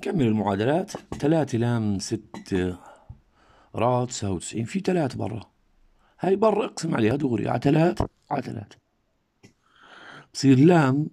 نكمل المعادلات تلاتة لام ستة را تساوي في تلات برا هاي برا اقسم عليها دغري على 3 على 3 بصير لام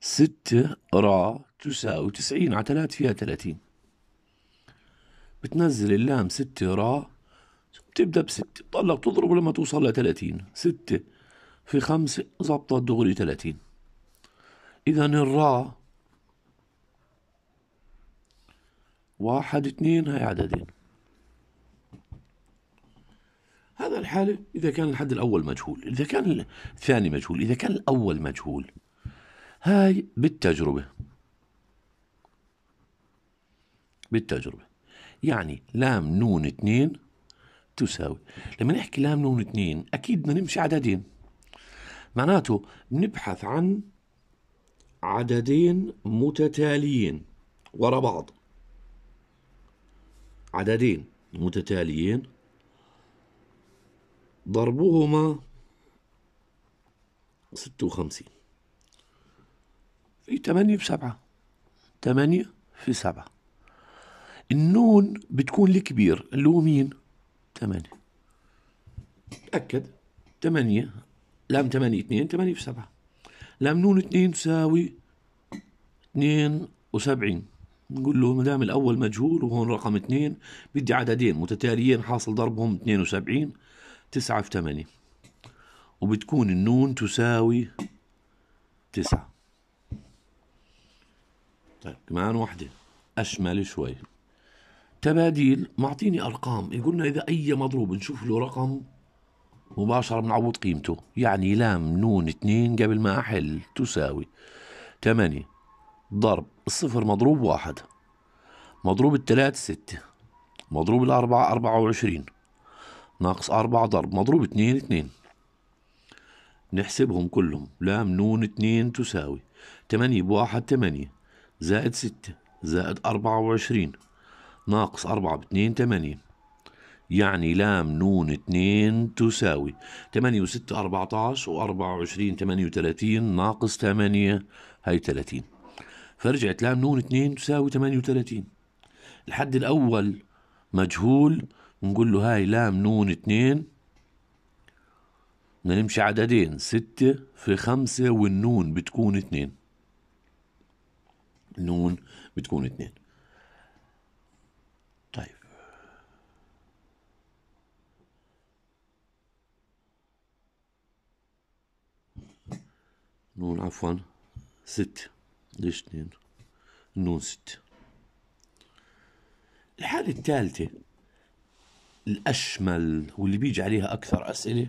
ستة را تساوي تسعين على 3 فيها تلاتين بتنزل اللام ستة را بتبدأ 6 بتضلك تضرب لما توصل لتلاتين ستة في خمسة ظبطت دغري تلاتين إذا الراء واحد اثنين هاي عددين هذا الحالة إذا كان الحد الأول مجهول إذا كان الثاني مجهول إذا كان الأول مجهول هاي بالتجربة بالتجربة يعني لام نون اثنين تساوي لما نحكي لام نون اثنين أكيد بدنا نمشي عددين معناته بنبحث عن عددين متتاليين ورا بعض عددين متتاليين ضربهما ستة وخمسين في ثمانية بسبعة ثمانية في سبعة النون بتكون الكبير اللي هو مين؟ ثمانية تأكد ثمانية لام ثمانية اثنين ثمانية في سبعة لام نون اثنين تساوي اثنين وسبعين نقول له ما دام الاول مجهول وهون رقم اثنين بدي عددين متتاليين حاصل ضربهم 72 9 في 8 وبتكون النون تساوي 9 طيب كمان واحدة أشمل شوي تباديل معطيني أرقام قلنا إذا أي مضروب نشوف له رقم مباشرة بنعوض قيمته يعني لام نون اثنين قبل ما أحل تساوي 8 ضرب الصفر مضروب واحد مضروب التلاتة ستة مضروب الأربعة أربعة وعشرين ناقص أربعة ضرب مضروب اتنين اتنين نحسبهم كلهم لام نون اتنين تساوي تمانية بواحد تمانية زائد ستة زائد أربعة وعشرين ناقص أربعة باتنين تمانية يعني لام نون اتنين تساوي تمانية وستة أربعة عشر وأربعة وعشرين تمانية وتلاتين ناقص تمانية هاي تلاتين فرجعت لام نون 2 تساوي 38 الحد الأول مجهول نقول له هاي لام نون 2 بدنا نمشي عددين ستة في خمسة والنون بتكون 2 نون بتكون 2 طيب نون عفوا ستة ليش اثنين؟ نون ستة. الحالة الثالثة الأشمل واللي بيجي عليها أكثر أسئلة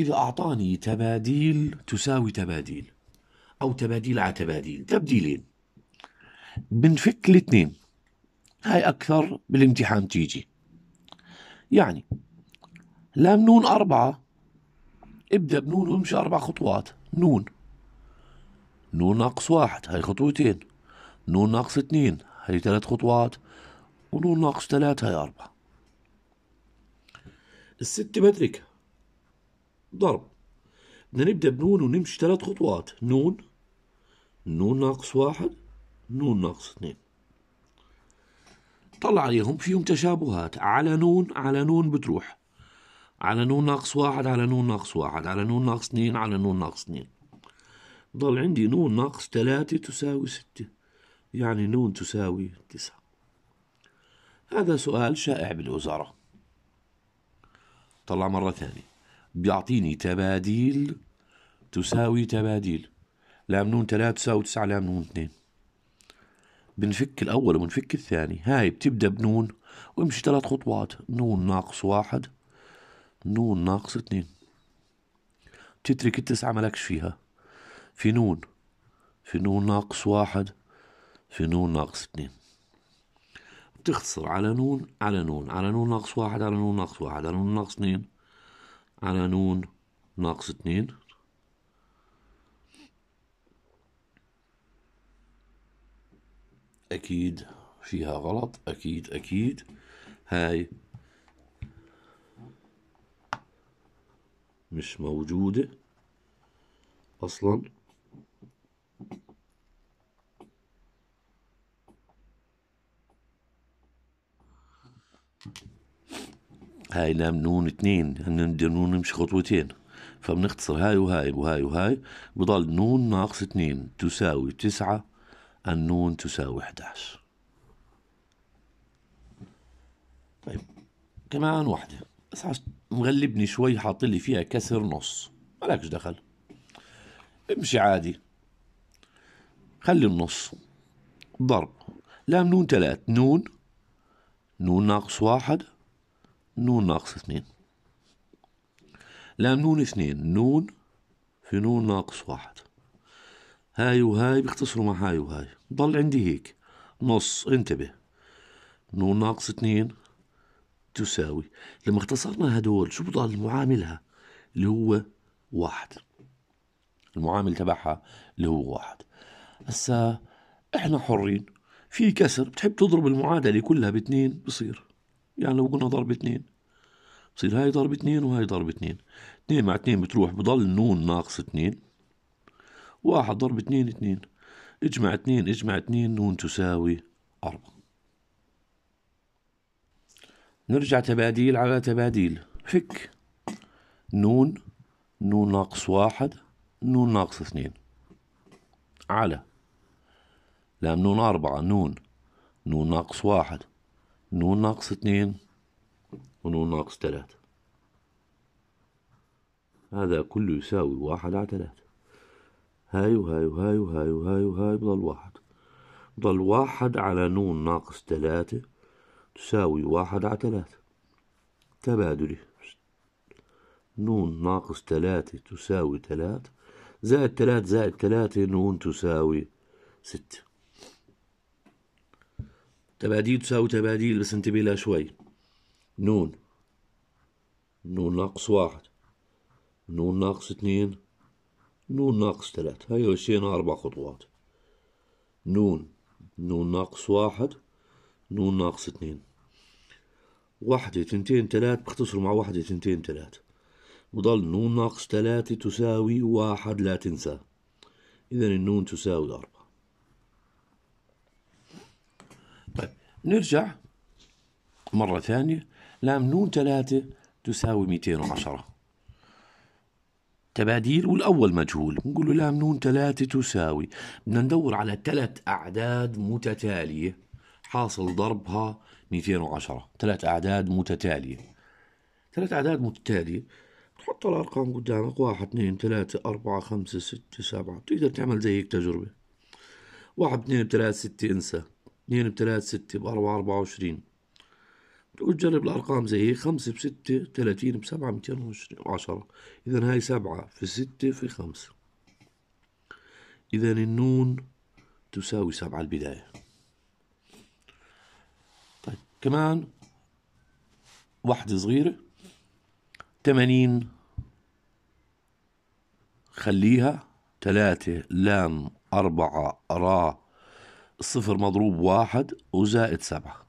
إذا أعطاني تباديل تساوي تباديل أو تباديل على تباديل تبديلين بنفك الاثنين هاي أكثر بالامتحان تيجي يعني لام نون أربعة ابدأ بنون وامشي أربع خطوات نون نون ناقص واحد هاي خطوتين نون ناقص اتنين هاي ثلاث خطوات ونون ناقص ثلاثة هاي أربعة الست متركة ضرب بدنا نبدأ بنون ونمشي ثلاث خطوات نون نون ناقص واحد نون ناقص اثنين طلع عليهم فيهم تشابهات على نون على نون بتروح على نون ناقص واحد على نون ناقص واحد على نون ناقص اثنين على نون ناقص اثنين ضل عندي نون ناقص ثلاثة تساوي ستة يعني نون تساوي تسعة هذا سؤال شائع بالوزارة طلع مرة ثانية بيعطيني تباديل تساوي تباديل لام نون ثلاثة تساوي تسعة لام نون اثنين بنفك الأول وبنفك الثاني هاي بتبدأ بنون وامشي ثلاث خطوات نون ناقص واحد نون ناقص اثنين بتترك التسعة ملكش فيها في نون في نون ناقص واحد في نون ناقص اتنين بتختصر على نون على نون على نون ناقص واحد على نون ناقص واحد على نون ناقص اتنين على نون ناقص اتنين أكيد فيها غلط أكيد أكيد هاي مش موجودة أصلاً هاي لام نون اثنين هن نون نمشي خطوتين فبنختصر هاي وهاي وهاي وهاي بضل نون ناقص اثنين تساوي تسعة النون تساوي 11 طيب كمان واحدة بس مغلبني شوي حاط لي فيها كسر نص مالكش دخل امشي عادي خلي النص ضرب لام نون ثلاث نون نون ناقص واحد نون ناقص اثنين لام نون اثنين نون في نون ناقص واحد هاي وهاي بيختصروا مع هاي وهاي ضل عندي هيك نص انتبه نون ناقص اثنين تساوي لما اختصرنا هدول شو بضل معاملها اللي هو واحد المعامل تبعها اللي هو واحد هسا احنا حرين في كسر بتحب تضرب المعادلة كلها باثنين بصير يعني لو قلنا ضرب اثنين بصير هاي ضرب اثنين وهاي ضرب اثنين اثنين مع اثنين بتروح بضل نون ناقص اثنين واحد ضرب اثنين اثنين اجمع اثنين اجمع اثنين نون تساوي أربعة نرجع تباديل على تباديل فك نون نون ناقص واحد نون ناقص اثنين على لام نون أربعة نون نون ناقص واحد نون ناقص اثنين ونون ناقص ثلاثة هذا كله يساوي واحد على ثلاثة هاي وهاي وهاي وهاي وهاي وهاي بضل واحد بضل واحد على نون ناقص ثلاثة تساوي واحد على ثلاثة تبادلي نون ناقص ثلاثة تساوي ثلاثة زائد ثلاثة زائد ثلاثة نون تساوي ستة تباديل تساوي تباديل بس انتبه لها شوي نون نون ناقص واحد نون ناقص اثنين نون ناقص ثلاثة هاي وشينا أربع خطوات نون نون ناقص واحد نون ناقص اثنين واحدة تنتين ثلاث بختصروا مع واحدة تنتين ثلاث بضل نون ناقص ثلاثة تساوي واحد لا تنسى إذا النون تساوي أربعة نرجع مرة ثانية لام نون ثلاثة تساوي 210 تباديل والأول مجهول نقول له لام نون ثلاثة تساوي بدنا ندور على ثلاث أعداد متتالية حاصل ضربها 210 ثلاث أعداد متتالية ثلاث أعداد متتالية تحط الأرقام قدامك واحد اثنين ثلاثة أربعة خمسة ستة سبعة بتقدر تعمل زي هيك تجربة واحد اثنين ثلاثة ستة انسى 2 بتلاتة ستة بأربعة أربعة وعشرين بتقول جرب الأرقام زي هي خمسة بستة تلاتين بسبعة ميتين وعشرين وعشرة إذا هاي سبعة في ستة في خمسة إذا النون تساوي سبعة البداية طيب كمان واحدة صغيرة تمانين خليها ثلاثة لام أربعة را صفر مضروب واحد وزائد سبعة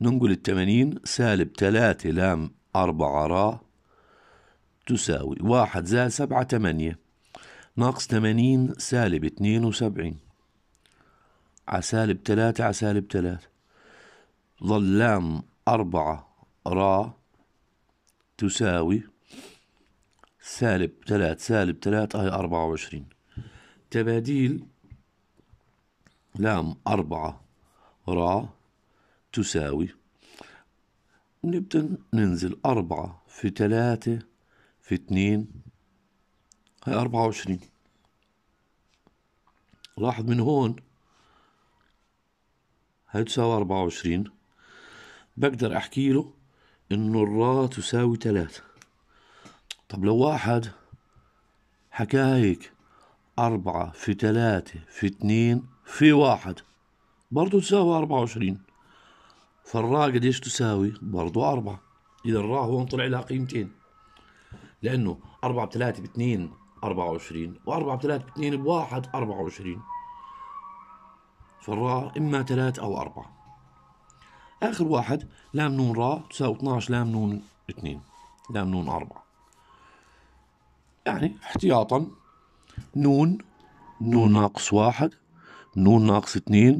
ننقل التمانين سالب تلاتة لام أربعة را تساوي واحد زائد سبعة تمانية ناقص تمانين سالب اتنين وسبعين عسالب تلاتة عسالب تلاتة ظل لام أربعة را تساوي سالب تلات سالب تلات هي أربعة وعشرين تباديل لام أربعة را تساوي نبدأ ننزل أربعة في تلاتة في اتنين هاي أربعة وعشرين لاحظ من هون هاي تساوي أربعة وعشرين بقدر أحكي له إنه الرا تساوي تلاتة طب لو واحد حكى هيك أربعة في تلاتة في اتنين في واحد برضو تساوي أربعة وعشرين فالراء قديش تساوي برضو أربعة إذا الراء هون طلع لها قيمتين لأنه أربعة بثلاثة باثنين أربعة وعشرين وأربعة بثلاثة باثنين بواحد أربعة وعشرين فالراء إما ثلاثة أو أربعة آخر واحد لام نون راء تساوي 12 لام نون اثنين لام نون أربعة يعني احتياطا نون نون ناقص واحد نون ناقص اتنين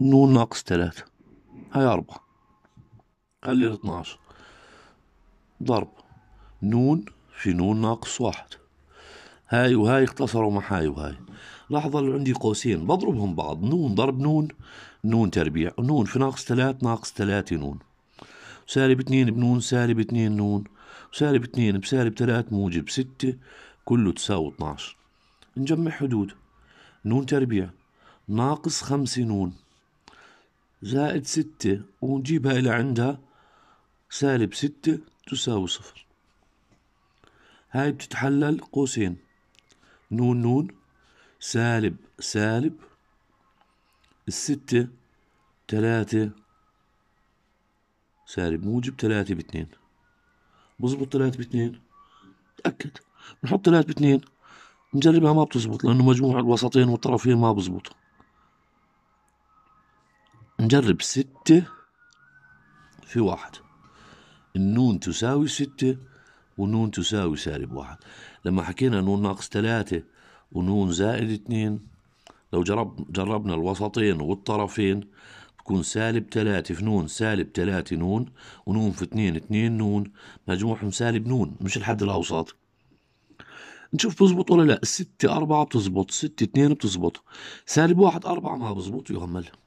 نون ناقص تلاتة هاي أربعة خلي الاتناش ضرب نون في نون ناقص واحد هاي وهاي اختصروا مع هاي وهاي لحظة اللي عندي قوسين بضربهم بعض نون ضرب نون نون تربيع نون في ناقص تلات ناقص تلاتة نون سالب اتنين بنون سالب اتنين نون سالب اتنين بسالب تلات موجب ستة كله تساوي اتناش نجمع حدود نون تربيع ناقص خمسة نون زائد ستة ونجيبها إلى عندها سالب ستة تساوي صفر هاي بتتحلل قوسين نون نون سالب سالب الستة تلاتة سالب موجب تلاتة باتنين بزبط تلاتة باتنين تأكد بنحط تلاتة باتنين نجربها ما بتزبط لأنه مجموع الوسطين والطرفين ما بزبط نجرب ستة في واحد النون تساوي ستة ونون تساوي سالب واحد لما حكينا نون ناقص ثلاثة ونون زائد اتنين لو جرب جربنا الوسطين والطرفين بكون سالب ثلاثة في نون سالب ثلاثة نون ونون في اثنين اثنين نون مجموعهم سالب نون مش الحد الأوسط نشوف بزبط ولا لا ستة أربعة بتزبط ستة اثنين بتزبط سالب واحد أربعة ما بزبط يهمل